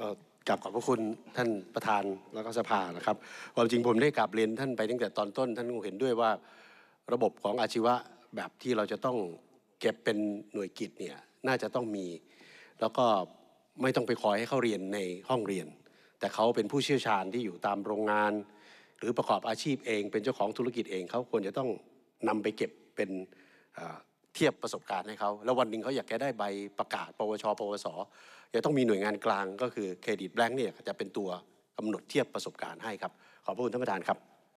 ก็กลับขอบพระคุณท่านประธานแล้วก็สภานะครับความจริงผมได้กลับเรียนท่านไปตั้งแต่ตอนต้น ท่านคงเห็นด้วยว่า ระบบของอาชีวะแบบที่เราจะต้องเก็บเป็นหน่วยกิจเนี่ยน่าจะต้องมี แล้วก็ไม่ต้องไปคอยให้เขาเรียนในห้องเรียน แต่เขาเป็นผู้เชี่ยวชาญที่อยู่ตามโรงงาน หรือประกอบอาชีพเอง เป็นเจ้าของธุรกิจเองเขาควรจะต้องนำไปเก็บเป็นทียบประสบการณ์ให้เขา แล้ววันหนึ่งเขาอยากจะได้ใบประกาศ ปวช ปวส จะต้องมีหน่วยงานกลาง ก็คือเครดิตแบงค์เนี่ยจะเป็นตัวกำหนดเทียบประสบการณ์ให้ครับ ขอบพระคุณท่านประธานครับ